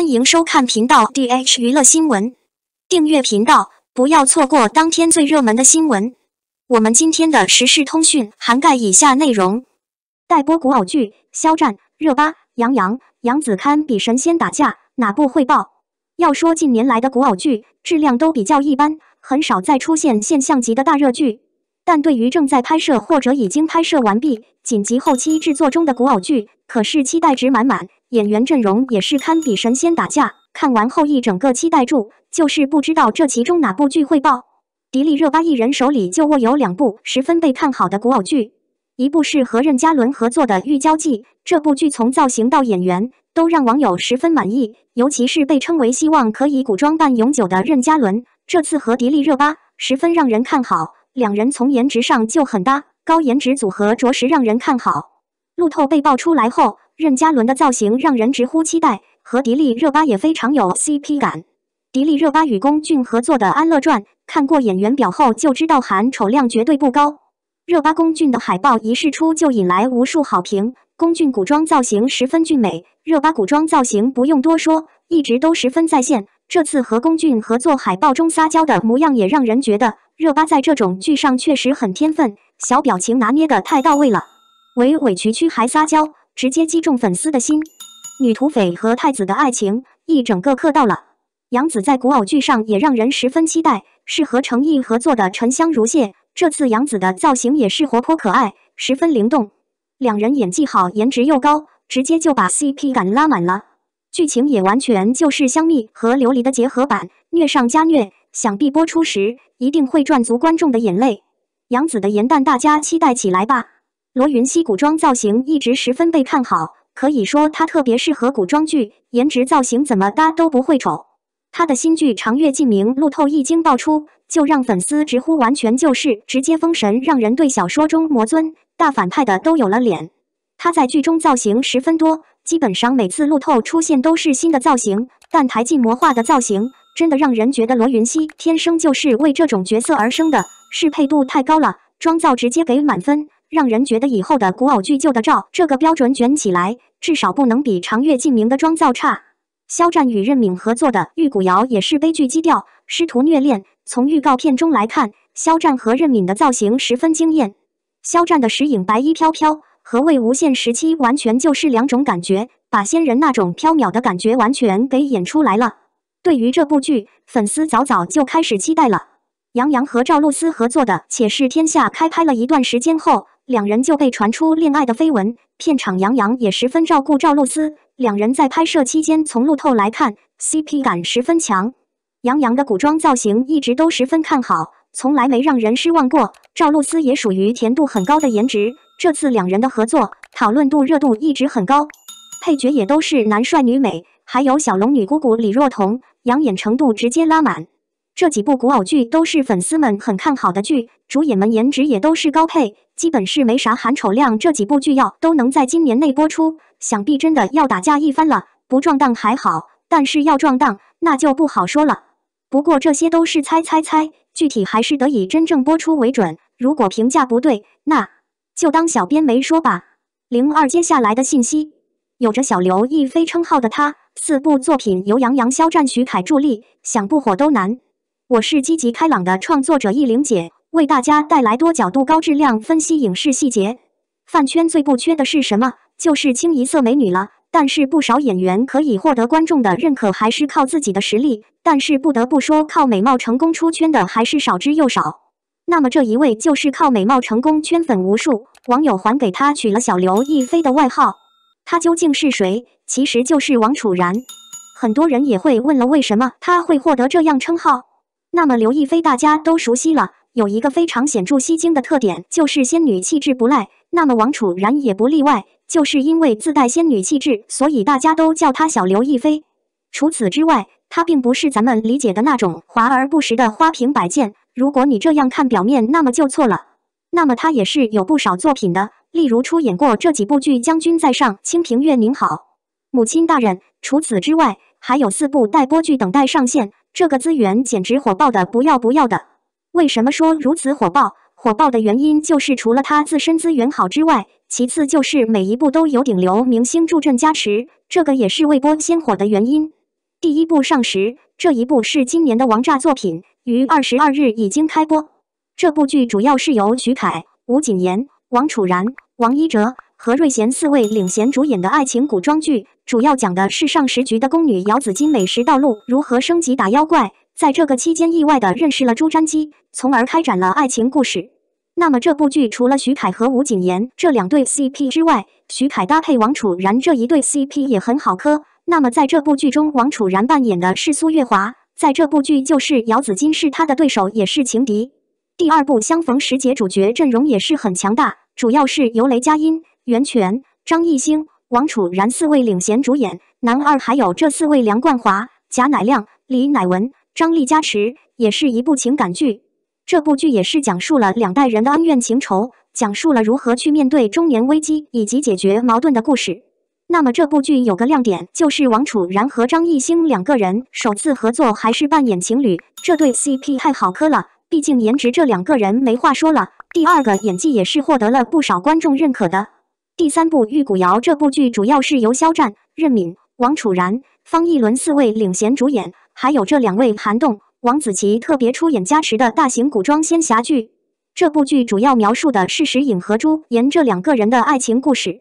欢迎收看频道 D H 娱乐新闻，订阅频道，不要错过当天最热门的新闻。我们今天的时事通讯涵盖以下内容：待播古偶剧，肖战、热巴、杨洋、杨子堪比神仙打架，哪部会爆？要说近年来的古偶剧质量都比较一般，很少再出现现象级的大热剧。但对于正在拍摄或者已经拍摄完毕、紧急后期制作中的古偶剧，可是期待值满满，演员阵容也是堪比神仙打架。看完后一整个期待住，就是不知道这其中哪部剧会爆。迪丽热巴一人手里就握有两部十分被看好的古偶剧，一部是和任嘉伦合作的《玉娇记》，这部剧从造型到演员都让网友十分满意，尤其是被称为“希望可以古装扮永久”的任嘉伦，这次和迪丽热巴十分让人看好。两人从颜值上就很搭，高颜值组合着实让人看好。路透被爆出来后，任嘉伦的造型让人直呼期待，和迪丽热巴也非常有 CP 感。迪丽热巴与龚俊合作的《安乐传》，看过演员表后就知道含丑量绝对不高。热巴、龚俊的海报一释出就引来无数好评，龚俊古装造型十分俊美，热巴古装造型不用多说，一直都十分在线。这次和龚俊合作海报中撒娇的模样，也让人觉得热巴在这种剧上确实很天分，小表情拿捏的太到位了。委委屈屈还撒娇，直接击中粉丝的心。女土匪和太子的爱情，一整个磕到了。杨紫在古偶剧上也让人十分期待，是和成毅合作的《沉香如屑》。这次杨紫的造型也是活泼可爱，十分灵动。两人演技好，颜值又高，直接就把 CP 感拉满了。剧情也完全就是香蜜和琉璃的结合版，虐上加虐，想必播出时一定会赚足观众的眼泪。杨紫的颜，淡，大家期待起来吧。罗云熙古装造型一直十分被看好，可以说他特别适合古装剧，颜值造型怎么搭都不会丑。他的新剧《长月烬明》路透一经爆出，就让粉丝直呼完全就是直接封神，让人对小说中魔尊大反派的都有了脸。他在剧中造型十分多。基本上每次路透出现都是新的造型，但台进魔化的造型真的让人觉得罗云熙天生就是为这种角色而生的，适配度太高了，妆造直接给满分，让人觉得以后的古偶剧就得照这个标准卷起来，至少不能比长月烬明的妆造差。肖战与任敏合作的《玉骨遥》也是悲剧基调，师徒虐恋。从预告片中来看，肖战和任敏的造型十分惊艳，肖战的时影白衣飘飘。和魏无羡时期完全就是两种感觉，把仙人那种飘渺的感觉完全给演出来了。对于这部剧，粉丝早早就开始期待了。杨洋和赵露思合作的《且试天下》，开拍了一段时间后，两人就被传出恋爱的绯闻。片场杨洋也十分照顾赵露思，两人在拍摄期间，从路透来看，CP 感十分强。杨洋的古装造型一直都十分看好，从来没让人失望过。赵露思也属于甜度很高的颜值。这次两人的合作讨论度热度一直很高，配角也都是男帅女美，还有小龙女姑姑李若彤，养眼程度直接拉满。这几部古偶剧都是粉丝们很看好的剧，主演们颜值也都是高配，基本是没啥含丑量。这几部剧要都能在今年内播出，想必真的要打架一番了。不撞档还好，但是要撞档那就不好说了。不过这些都是猜猜猜，具体还是得以真正播出为准。如果评价不对，那。就当小编没说吧。零二接下来的信息，有着“小刘亦菲”称号的他，四部作品由杨洋、肖战、徐凯助力，想不火都难。我是积极开朗的创作者易玲姐，为大家带来多角度高质量分析影视细节。饭圈最不缺的是什么？就是清一色美女了。但是不少演员可以获得观众的认可，还是靠自己的实力。但是不得不说，靠美貌成功出圈的还是少之又少。那么这一位就是靠美貌成功圈粉无数，网友还给他取了“小刘亦菲”的外号。他究竟是谁？其实就是王楚然。很多人也会问了，为什么他会获得这样称号？那么刘亦菲大家都熟悉了，有一个非常显著吸睛的特点，就是仙女气质不赖。那么王楚然也不例外，就是因为自带仙女气质，所以大家都叫她“小刘亦菲”。除此之外，她并不是咱们理解的那种华而不实的花瓶摆件。如果你这样看表面，那么就错了。那么他也是有不少作品的，例如出演过这几部剧：《将军在上》《清平乐》《您好，母亲大人》。除此之外，还有四部待播剧等待上线。这个资源简直火爆的不要不要的。为什么说如此火爆？火爆的原因就是除了他自身资源好之外，其次就是每一部都有顶流明星助阵加持，这个也是未播先火的原因。第一部《上时》，这一部是今年的王炸作品。于二十二日已经开播。这部剧主要是由徐凯、吴谨言、王楚然、王一哲、何瑞贤四位领衔主演的爱情古装剧，主要讲的是上十局的宫女姚子衿美食道路如何升级打妖怪，在这个期间意外的认识了朱瞻基，从而开展了爱情故事。那么这部剧除了徐凯和吴谨言这两对 CP 之外，徐凯搭配王楚然这一对 CP 也很好磕。那么在这部剧中，王楚然扮演的是苏月华。在这部剧，就是姚子金是他的对手，也是情敌。第二部《相逢时节》，主角阵容也是很强大，主要是由雷佳音、袁泉、张艺兴、王楚然四位领衔主演，男二还有这四位：梁冠华、贾乃亮、李乃文、张力加持，也是一部情感剧。这部剧也是讲述了两代人的恩怨情仇，讲述了如何去面对中年危机以及解决矛盾的故事。那么这部剧有个亮点，就是王楚然和张艺兴两个人首次合作，还是扮演情侣，这对 CP 太好磕了。毕竟颜值这两个人没话说了，第二个演技也是获得了不少观众认可的。第三部《玉骨遥》这部剧主要是由肖战、任敏、王楚然、方逸伦四位领衔主演，还有这两位韩栋、王子奇特别出演加持的大型古装仙侠剧。这部剧主要描述的是石影和朱颜这两个人的爱情故事。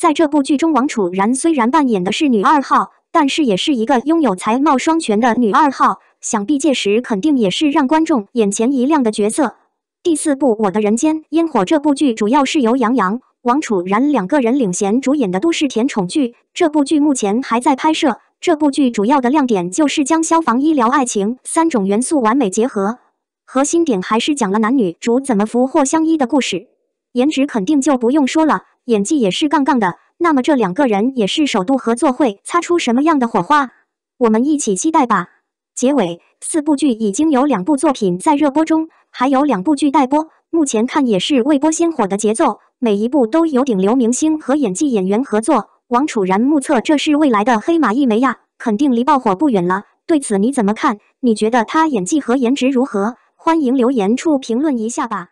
在这部剧中，王楚然虽然扮演的是女二号，但是也是一个拥有才貌双全的女二号，想必届时肯定也是让观众眼前一亮的角色。第四部《我的人间烟火》这部剧主要是由杨洋、王楚然两个人领衔主演的都市甜宠剧，这部剧目前还在拍摄。这部剧主要的亮点就是将消防、医疗、爱情三种元素完美结合，核心点还是讲了男女主怎么福祸相依的故事。颜值肯定就不用说了。演技也是杠杠的，那么这两个人也是首度合作，会擦出什么样的火花？我们一起期待吧。结尾，四部剧已经有两部作品在热播中，还有两部剧待播，目前看也是未播先火的节奏。每一部都有顶流明星和演技演员合作，王楚然目测这是未来的黑马一枚呀，肯定离爆火不远了。对此你怎么看？你觉得他演技和颜值如何？欢迎留言处评论一下吧。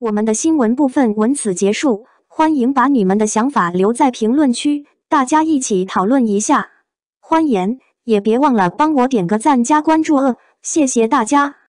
我们的新闻部分文此结束。欢迎把你们的想法留在评论区，大家一起讨论一下。欢迎，也别忘了帮我点个赞、加关注哦！谢谢大家。